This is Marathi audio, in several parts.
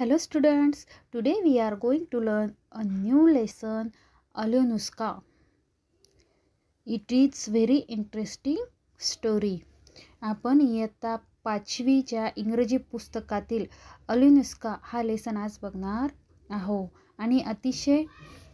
Hello students, today we are going to learn a new lesson, Alyonuska. It is very interesting story. आपन येता पाच्वी चा इंग्रजी पुस्तकातिल Alyonuska हा लेसन आज बगनार आहो. आणि अतिशे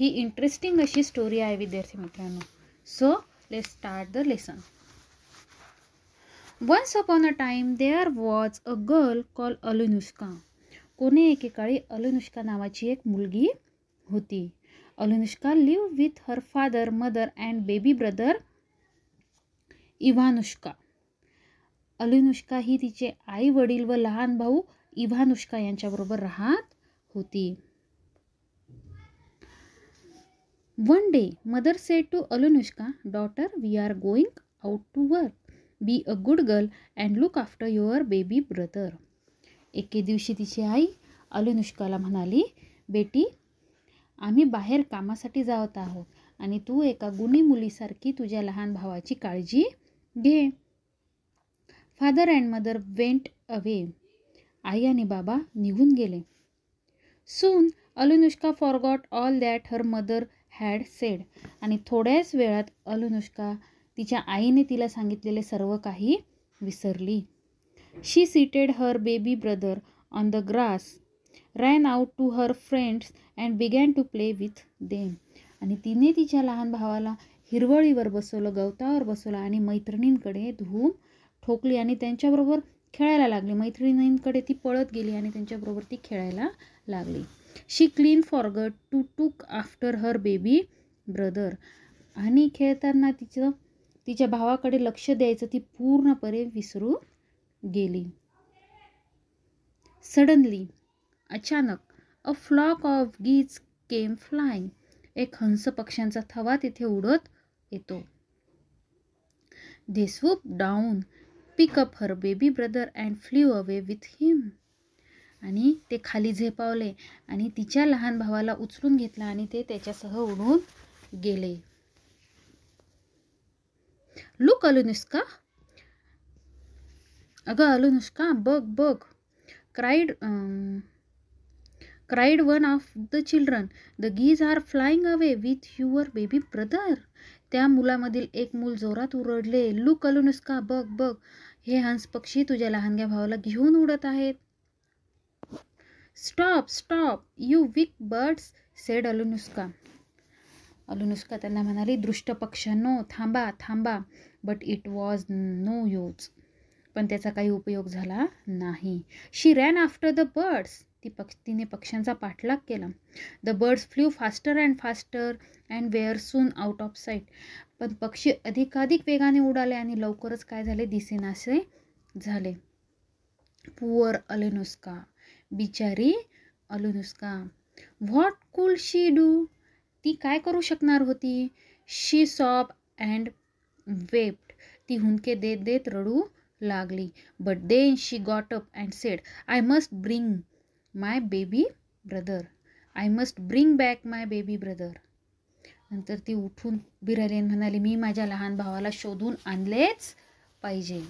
ही interesting अशी स्टोरी आए विदेर्थी मित्रानू. So, let's start the lesson. Once upon a time, there was a girl called Alunuska. कोणी एकेकाळी अलुनुष्का नावाची एक मुलगी होती Alyonushka live with her father mother and baby brother Ivanushka Alyonushka ही तिचे आई वडील व लहान भाऊ इव्हानुष्का यांच्याबरोबर राहत होती one day mother said to Alyonushka daughter we are going out to work be a good girl and look after your baby brother एके दिवशी तिची आई अलुनुष्काला म्हणाली बेटी आम्ही बाहेर कामासाठी जात आहोत आणि तू एका गुणी मुलीसारखी तुझ्या लहान भावाची काळजी घे father and mother went away आई आणि बाबा निघून गेले soon Alyonushka forgot all that her mother had said आणि थोड्याच वेळात अलुनुष्का तिच्या आईने तिला सांगितलेले सर्व काही विसरली she seated her baby brother on the grass ran out to her friends and began to play with them आणि तिने तिच्या लहान भावाला हिरवळीवर बसवलं गवतावर बसवलं आणि मैत्रिणींकडे धूम ठोकली आणि त्यांच्याबरोबर खेळायला लागली मैत्रिणींकडे ती पळत गेली आणि त्यांच्याबरोबर ती खेळायला लागली she clean forgot to took after her baby brother आणि खेळताना तिचं तिच्या भावाकडे लक्ष द्यायचं ती पूर्णपणे विसरू गेली सडनली अचानक a flock of geese came flying एक हंस पक्ष्यांचा थवा तिथे उडत येतो they swoop down pick up her baby brother and flew away with him आणि ते खाली झेपावले आणि तिच्या लहान भावाला उचलून घेतला आणि ते त्याच्यासह उडून गेले लुक अलुनुस्का अगं अनुष्का बघ बघ cried cried one of the children the geese are flying away with your baby brother त्या मुलामधील एक मूल जोरात उरडले लुक अलुनुस्का बघ बघ हे हंस पक्षी तुझ्या लहानग्या भावाला घेऊन उडत आहेत stop stop you wicked birds said Alyonushka Alyonushka त्यांना म्हणाली दृष्ट नो थांबा थांबा but it was no use पण त्याचा काही उपयोग झाला नाही she ran after the birds ती पक्ष तिने पक्ष्यांचा पाठलाग केला the birds flew faster and faster and were soon out of sight पण पक्षी अधिकाधिक वेगाने उडाले आणि लवकरच काय झाले दिसेनासे झाले पुअर अलेनुस्का बिचारी अलेनुस्का व्हॉट कुल शी डू ती काय करू शकणार होती शी सॉप अँड वेप्ट ती हुंदके देत देत रडू लागली but then she got up and said I must bring my baby brother I must bring back my baby brother नंतर ती उठून बिरालेन म्हणाली मी माझ्या लहान भावाला शोधून आणलेच पाहिजे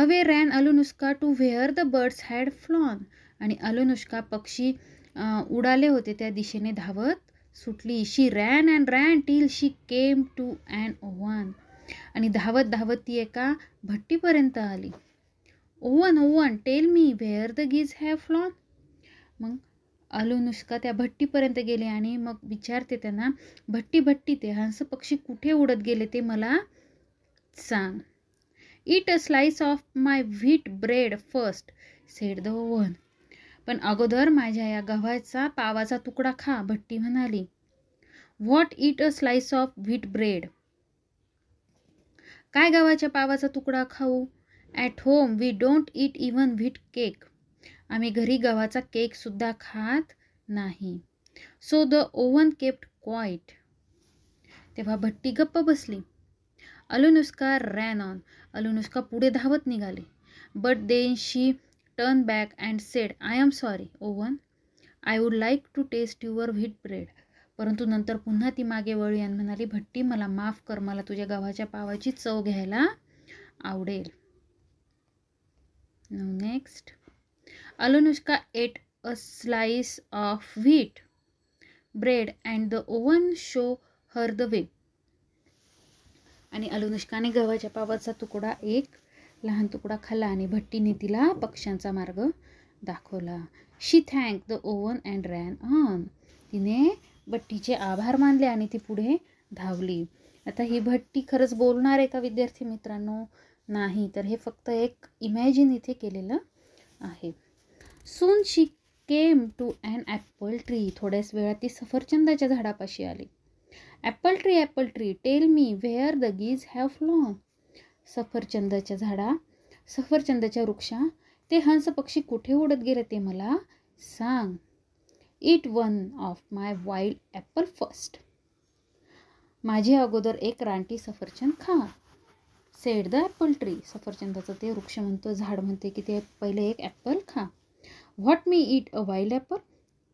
away ran Alyonushka to where the birds had flown आणि अलुनुष्का पक्षी उडाले होते त्या दिशेने धावत सुटली she ran and ran till she came to an oven आणि धावत धावत ती एका भट्टीपर्यंत आली oven oven tell me where the geese have flown मग अनुष्का त्या भट्टीपर्यंत गेले आणि मग विचारते त्यांना भट्टी भट्टी ते हंस पक्षी कुठे उडत गेले ते मला सांग eat a slice of my wheat bread first said the oven पण अगोदर माझ्या या गव्हाचा पावाचा तुकडा खा भट्टी म्हणाली what eat a slice of wheat bread काय गावाच्या पावाचा तुकडा खाऊ at home we don't eat even wheat cake आम्ही घरी गव्हाचा केकसुद्धा खात नाही so the oven kept quiet तेव्हा भट्टी गप्प बसली अलुनुस्का रॅन ऑन अलुनुस्का पुढे धावत निघाले but then she turn back and said I am sorry oven I would like to taste your wheat bread परंतु नंतर पुन्हा ती मागे वळली आणि म्हणाली भट्टी मला माफ कर मला तुझ्या गव्हाच्या पावाची चव घ्यायला आवडेल next Alyonushka ate a slice of wheat bread and the oven show her the way आणि अलनुष्काने गव्हाच्या पावाचा तुकडा एक लहान तुकडा खाल्ला आणि भट्टीने तिला पक्ष्यांचा मार्ग दाखवला she thank the oven and ran on तिने भट्टीचे आभार मानले आणि ती पुढे धावली आता ही भट्टी खरंच बोलणार आहे का विद्यार्थी मित्रांनो नाही तर हे फक्त एक इमॅजिन इथे केलेलं आहे soon she came to an apple tree थोड्याच वेळात ती सफरचंदाच्या झाडापाशी आली apple tree apple tree tell me where the geese have flown सफरचंदाच्या झाडा सफरचंदाच्या वृक्षा ते हंस पक्षी कुठे उडत गेले ते मला सांग eat one of my wild apple first माझे अगोदर एक रानटी सफरचंद खा सेड द ॲपल ट्री सफरचंदाचं ते वृक्ष म्हणतो झाड म्हणते की ते पहिले एक ॲपल खा what me eat a wild apple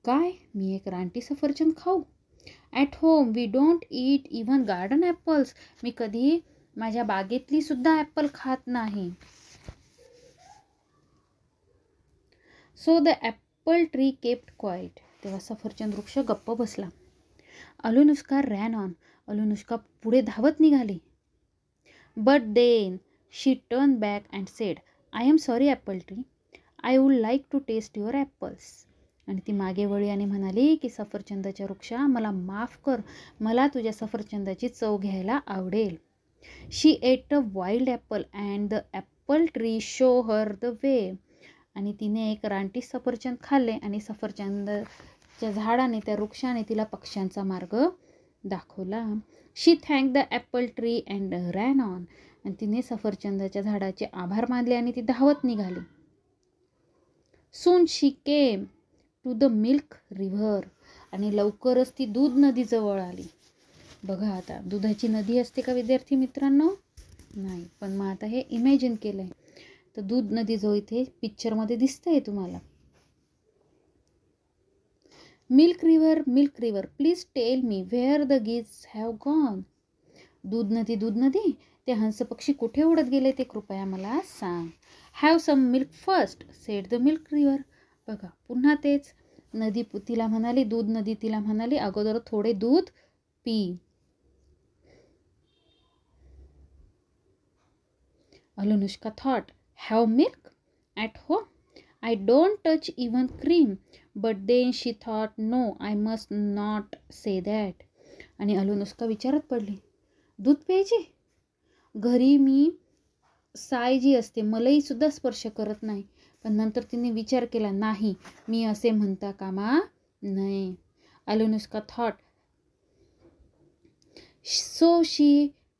काय मी एक रानटी सफरचंद खाऊ at home we don't eat even garden apples मी कधी माझ्या बागेतली सुद्धा ॲपल खात नाही so the apple tree kept quiet तेव्हा सफरचंद वृक्ष गप्प बसला अलुनुष्का रॅन ऑन अलुनुष्का पुढे धावत निघाली but then she turn back and said I am sorry apple tree I would like to taste your apples आणि ती मागे वळी आणि म्हणाली की सफरचंदाच्या वृक्षा मला माफ कर मला तुझ्या सफरचंदाची चव घ्यायला आवडेल she ate a wild apple and the apple tree show her the way आणि तिने एक रानटी सफरचंद खाल्ले आणि सफरचंद त्या झाडाने त्या वृक्षाने तिला पक्ष्यांचा मार्ग दाखवला she thank the apple tree and ran on आणि तिने सफरचंदाच्या झाडाचे आभार मानले आणि ती धावत निघाली soon she came to the milk river आणि लवकरच ती दूध नदीजवळ आली बघा आता दुधाची नदी असते का विद्यार्थी मित्रांनो नाही पण मग आता हे इमॅजिन केलं आहे तर दूध नदी जो इथे पिक्चरमध्ये दिसतं आहे तुम्हाला milk river milk river please tell me where the geese have gone दूध नदी दूध नदी ते पक्षी कुठे उडत गेले ते कृपया मला सांग have some milk first said the milk river बघा पुन्हा तेच नदी तिला म्हणाली दूध नदी तिला म्हणाली अगोदर थोडे दूध पी Alyonushka thought have milk at home I don't touch even cream but then she thought no I must not say that आणि अलोनुस्का विचारत पडली दूध प्यायचे घरी मी साय जी असते मलाही सुद्धा स्पर्श करत नाही पण नंतर तिने विचार केला नाही मी असे म्हणता कामा नाही Alyonushka thought so she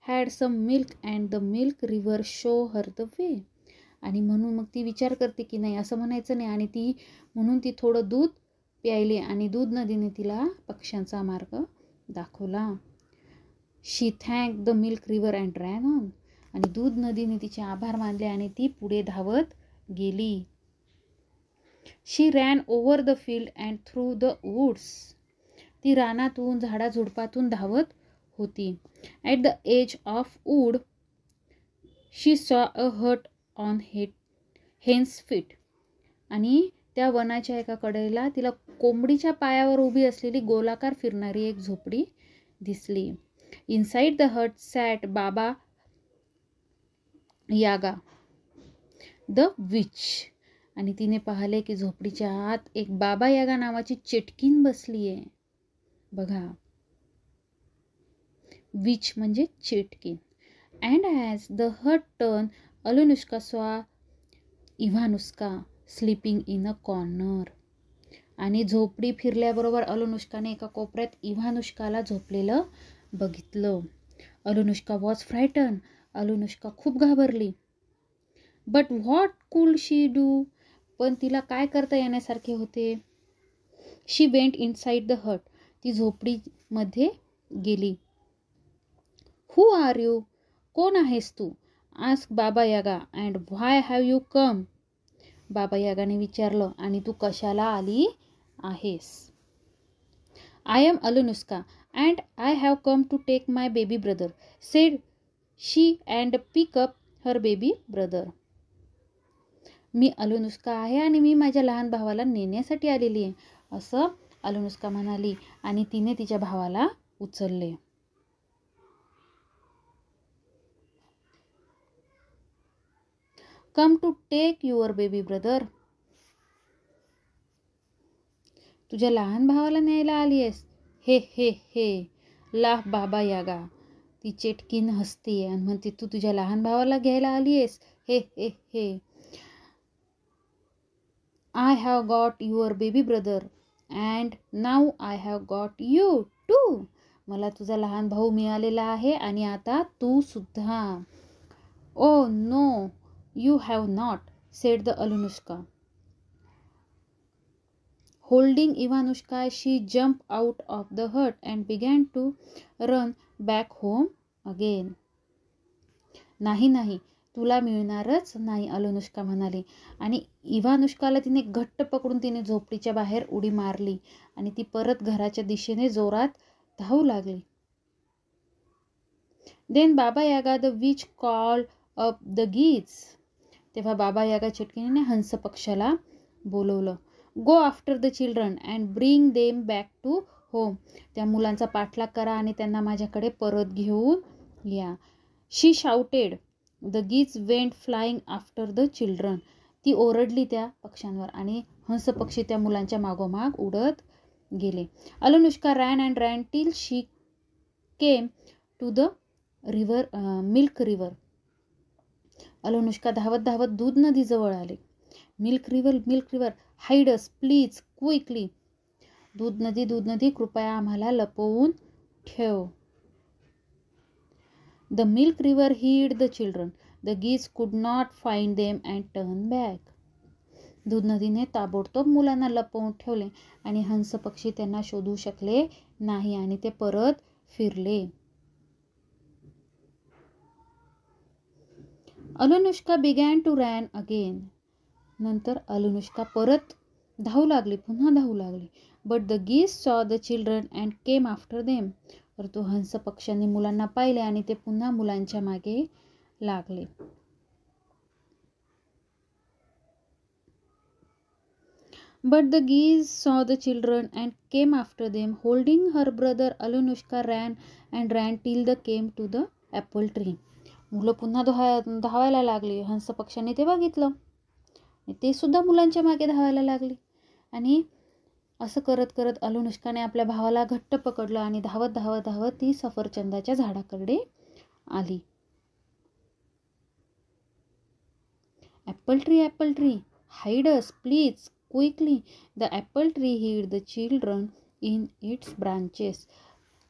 had some milk and the milk river show her the way आणि म्हणून मग ती विचार करते की नाही असं म्हणायचं नाही आणि ती म्हणून ती थोडं दूध प्यायली आणि दूध नदीने तिला पक्ष्यांचा मार्ग दाखवला she thank the milk river and ran on आणि दूध नदीने तिचे आभार मानले आणि ती पुढे धावत गेली she ran over the field and through the woods ती रानातून झाडाझुडपातून धावत होती at the edge of wood she saw a hut on हेट हेन्स फिट आणि त्या वनाच्या एका कडेला तिला कोंबडीच्या पायावर उभी असलेली गोलाकार फिरणारी एक झोपडी दिसली इनसाईड द हट सॅट बाबा यागा द विच आणि तिने पाहिले की झोपडीच्या आत एक बाबा यागा नावाची चिटकीन बसली आहे बघा विच म्हणजे chicken and as the hut turn Alyonushka saw Ivanushka sleeping in a corner आणि झोपडी फिरल्याबरोबर अलुनुष्काने एका कोपऱ्यात इव्हानुष्काला झोपलेलं बघितलं अलुनुष्का वॉज फ्रायटन अलुनुष्का खूप घाबरली but what could she do पण तिला काय करता येण्यासारखे होते she went side the hut ती झोपडीमध्ये गेली हू आर यू कोण आहेस तू ask Baba Yaga and why have you come Baba यागाने विचारलं आणि तू कशाला आली आहेस I am Alyonushka and I have come to take my baby brother said she and pick up her baby brother मी अलुनुस्का आहे आणि मी माझ्या लहान भावाला नेण्यासाठी आलेली आहे असं अलुनुस्का म्हणाली आणि तिने तिच्या भावाला उचलले come to take your baby brother तुझ्या लहान भावाला न्यायला आली आहेस हे हे हे लाफ बाबा यागा ती चेटकीन हसते आणि म्हणते तू तुझ्या लहान भावाला घ्यायला आली आहेस हे हे हे I have got your baby brother and now I have got you too मला तुझा लहान भाऊ मिळालेला आहे आणि आता तू सुद्धा oh oh, no you have not said the Alyonushka holding Ivanushka she jump off the hut hut and began run run home home again नाही नाही तुला मिळणारच नाही अलुनुष्का म्हणाली आणि इवानुष्काला तिने घट्ट पकडून तिने झोपडीच्या बाहेर उडी मारली आणि ती परत घराच्या दिशेने जोरात धावू लागली then Baba Yaga the witch call up the geese तेव्हा बाबा यागा चिटकिनीने हंस पक्षाला बोलवलं go after the children and bring them back to home त्या मुलांचा पाठलाग करा आणि त्यांना माझ्याकडे परत घेऊन या she shouted the geese went flying after the children ती ओरडली त्या पक्ष्यांवर आणि हंस पक्षी त्या मुलांच्या मागोमाग उडत गेले Alyonushka ran and ran till she came to the river milk river Anushka धावत धावत दूध नदीजवळ आले milk river milk river hide us please quickly दूध नदी दूध नदी कृपया आम्हाला लपवून ठेव the milk river hid the children the geese could not find them and turn back दूध नदीने ताबडतोब मुलांना लपवून ठेवले आणि हंस पक्षी त्यांना शोधू शकले नाही आणि ते परत फिरले Alyonushka began to ran again नंतर अनुनुष्का परत धावू लागली पुन्हा धावू लागली but the geese saw the children and came after them तर हंस पक्ष्यांनी मुलांना पाहिले आणि ते पुन्हा मुलांच्या मागे लागले but the geese saw the children and came after them holding her brother Alyonushka ran and ran till the came to the apple tree मुलं पुन्हा धुवा धावायला लागली पक्षाने ते बघितलं ते सुद्धा मुलांच्या मागे धावायला लागली आणि असं करत करत अलुनुष्काने आपल्या भावाला घट्ट पकडलं आणि धावत धावत धावत ती सफरचंदाच्या झाडाकडे आली apple tree apple tree hide us please quickly the apple tree hid the children in its branches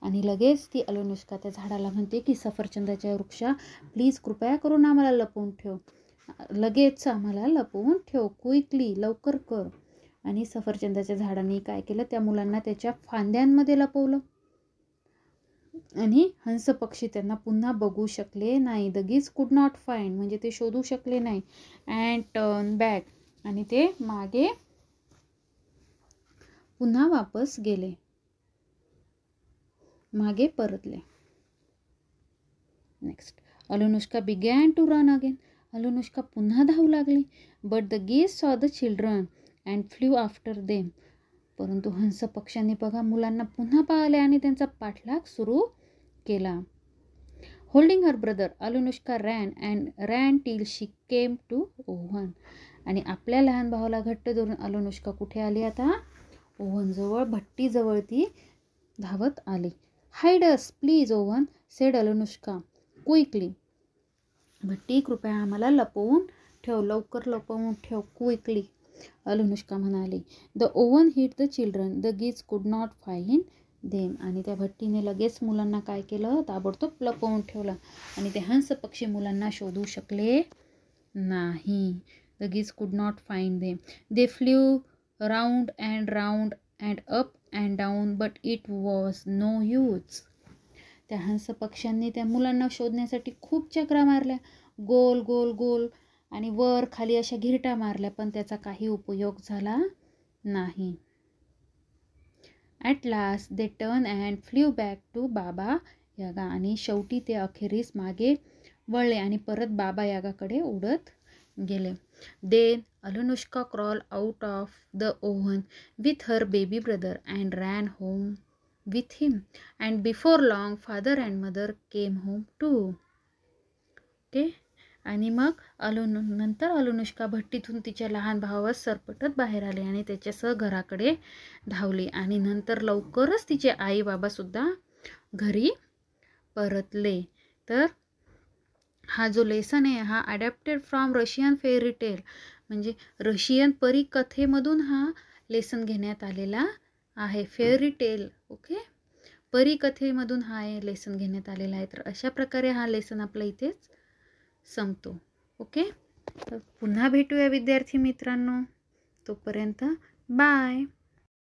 आणि लगेच ती अलोनुष्का त्या झाडाला म्हणते की सफरचंदाच्या वृक्षा प्लीज कृपया करून आम्हाला लपवून ठेव लगेच आम्हाला लपवून ठेव क्विकली लवकर कर आणि सफरचंदाच्या झाडाने काय केलं त्या मुलांना त्याच्या फांद्यांमध्ये लपवलं आणि हंस पक्षी त्यांना पुन्हा बघू शकले नाही दगीच कुड नॉट फाईंड म्हणजे ते शोधू शकले नाही अँड टर्न बॅक आणि ते मागे पुन्हा वापस गेले मागे परतले next Alyonushka began to run again Alyonushka पुन्हा धावू लागली but the geese saw the children and flew after them परंतु हंस पक्षांनी बघा मुलांना पुन्हा पाहिले आणि त्यांचा पाठलाग सुरू केला holding her brother Alyonushka ran and ran till she came to oven आणि आपल्या लहान भावाला घट्ट धरून अलुनुष्का कुठे आली आता ओव्हनजवळ भट्टीजवळ ती धावत आली hide us please oven said Alyonushka quickly भट्टी कृपया आम्हाला लपवून ठेव लवकर लपवून ठेव क्विकली अलनुष्का म्हणाली the oven hid the children the geese could not find them आणि त्या भट्टीने लगेच मुलांना काय केलं ताबडतोब लपवून ठेवलं आणि ते हंस पक्षी मुलांना शोधू शकले नाही the geese could not find them they flew round and round and up and down but it was no use त्या हंस पक्ष्यांनी त्या मुलांना शोधण्यासाठी खूप चक्रा मारल्या गोल गोल गोल आणि वर खाली अशा घिरटा मारल्या पण त्याचा काही उपयोग झाला नाही at last they turn and flew back to Baba Yaga आणि शेवटी ते अखेरीस मागे वळले आणि परत बाबा यागाकडे उडत गेले then Alyonushka crawl out of the oven with her baby brother and ran home with him and before long father and mother came home too okay आणि मग अलु नंतर अलुनुष्का भट्टीतून तिच्या लहान भावास सरपटत बाहेर आले आणि त्याच्यासह घराकडे धावली आणि नंतर लवकरच तिचे आई बाबासुद्धा घरी परतले तर हा जो लेसन आहे हा adapted from Russian fairy tale म्हणजे रशियन परिकथेमधून हा लेसन घेण्यात आलेला आहे फेअरी टेल ओके परिकथेमधून हा लेसन घेण्यात आलेला आहे तर अशा प्रकारे हा लेसन आपला इथेच संपतो ओके तर पुन्हा भेटूया विद्यार्थी मित्रांनो तोपर्यंत बाय